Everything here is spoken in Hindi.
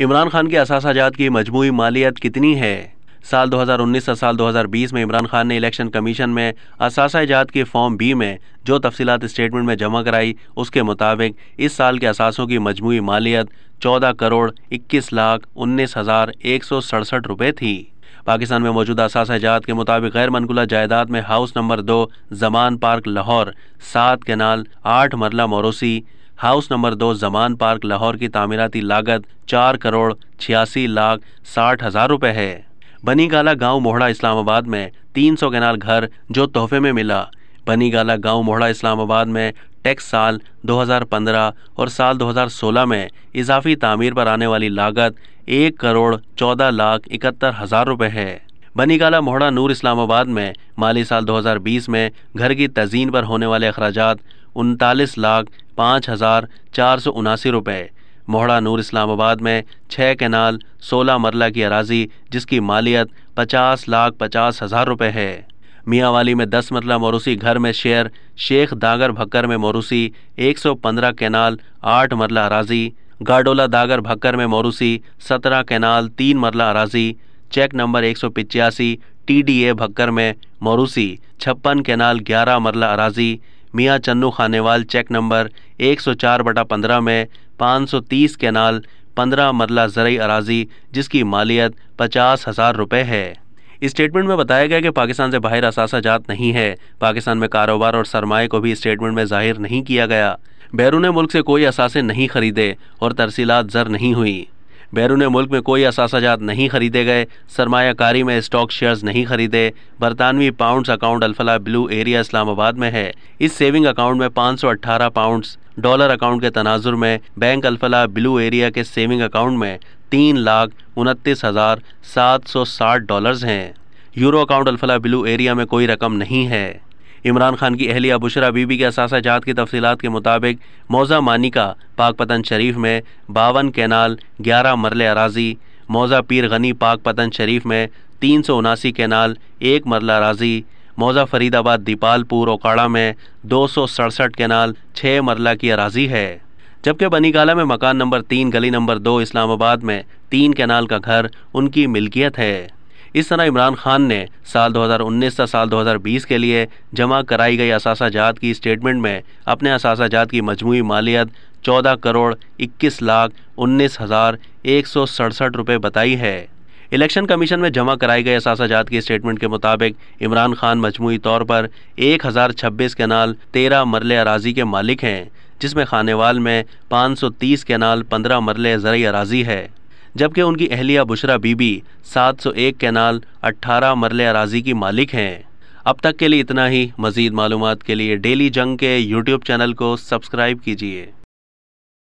इमरान खान के असासाजात की मजमू मालियत कितनी है साल 2019 और साल 2020 में इमरान खान ने इलेक्शन कमीशन में असासाजात के फॉर्म बी में जो तफसीत स्टेटमेंट में जमा कराई उसके मुताबिक इस साल के असासों की मजमू मालियत चौदह करोड़ इक्कीस लाख उन्नीस हज़ार एक सौ सड़सठ रुपये थी पाकिस्तान में मौजूदा जात के मुताबिक गैर मनकुला जायदाद में हाउस नंबर दो जमान पार्क लाहौर सात कैनाल आठ मरला मोरूसी हाउस नंबर दो जमान पार्क लाहौर की तामीराती लागत चार करोड़ छियासी लाख साठ हज़ार रुपए है बनी गाला गाँव मोहड़ा इस्लामाबाद में तीन सौ कैनाल घर जो तोहफे में मिला बनी गाला गाँव मोहड़ा इस्लामाबाद में टैक्स साल 2015 और साल 2016 में इजाफी तामीर पर आने वाली लागत एक करोड़ चौदह लाख इकहत्तर हज़ार रुपये है बनीकाला मोहड़ा नूर इस्लामाबाद में माली साल 2020 में घर की तजीन पर होने वाले अखराजात उनतालीस लाख पाँच हज़ार चार सौ उनासी रुपये मोहड़ा नूर इस्लामाबाद में छः कैनाल सोलह मरला की अराजी जिसकी मालियत पचास लाख पचास हज़ार रुपये है मियाँवाली में दस मरला मौरूसी घर में शेयर शेख दागर भक्कर में मौरूसी एक सौ पंद्रह कैनाल आठ मरला अराजी गाडोला दागर भक्कर में मौरूसी सत्रह कैनाल तीन मरला अराजी चेक नंबर एक सौ पिचासी टी डी ए भक्कर में मौरूसी छप्पन कैनाल ग्यारह मरला अराजी मियाँ चन्नू खानेवाल चेक नंबर 104 बटा पंद्रह में 530 केनाल पंद्रह मरला ज़रूरी अराजी जिसकी मालियत पचास हज़ार रुपये है स्टेटमेंट में बताया गया कि पाकिस्तान से बाहर असासा जात नहीं है पाकिस्तान में कारोबार और सरमाए को भी स्टेटमेंट में जाहिर नहीं किया गया बैरून मुल्क से कोई असासे नहीं खरीदे और तरसीलात जर नहीं हुई बैरून मुल्क में कोई असासाजात नहीं खरीदे गए सरमाकारी में स्टॉक शेयर्स नहीं खरीदे बरतानवी pounds account Alfalah Blue Area Islamabad में है इस सेविंग अकाउंट में पाँच सौ अट्ठारह पाउंडस डॉलर अकाउंट के तनाजुर में बैंक अल्फला ब्लू एरिया के सेविंग अकाउंट में तीन लाख उनतीस हज़ार सात सौ साठ डॉलर्स हैं euro account Alfalah Blue Area में कोई रकम नहीं है इमरान खान की अहलिया बुशरा बीबी के असासा जात की तफसीत के मुताबिक मौजा मानिका पाक पतन शरीफ में बावन कैनाल ग्यारह मरल अराजी मौजा पीर गनी पाक पतन शरीफ में तीन सौ उनासी कैनाल एक मरला अराजी मौजा फरीदाबाद दीपालपुर ओकाड़ा में दो सौ सड़सठ कैनाल छः मरला की अराजी है जबकि बनीकाला में मकान नंबर तीन गली नंबर दो इस्लामाबाद में तीन कैनाल का घर उनकी मिल्कियत है इस तरह इमरान खान ने साल 2019 से साल 2020 के लिए जमा कराई गई असासाजात की स्टेटमेंट में अपने असाजात की मजमू मालियत चौदह करोड़ इक्कीस लाख उन्नीस हज़ार एक सौ सड़सठ रुपये बताई है इलेक्शन कमीशन में जमा कराई गई असासाजात की स्टेटमेंट के मुताबिक इमरान खान मजमू तौर पर एक हज़ार छब्बीस कैनाल तेरह मरले अराजी के मालिक हैं जिसमें खानेवाल में पाँच सौ तीस कैनाल पंद्रह मरले ज़रिए अराजी है जबकि उनकी अहलिया बुशरा बीबी 701 कैनाल अट्ठारह मरले अराजी की मालिक हैं अब तक के लिए इतना ही मज़ीद मालूम के लिए डेली जंग के यूट्यूब चैनल को सब्सक्राइब कीजिए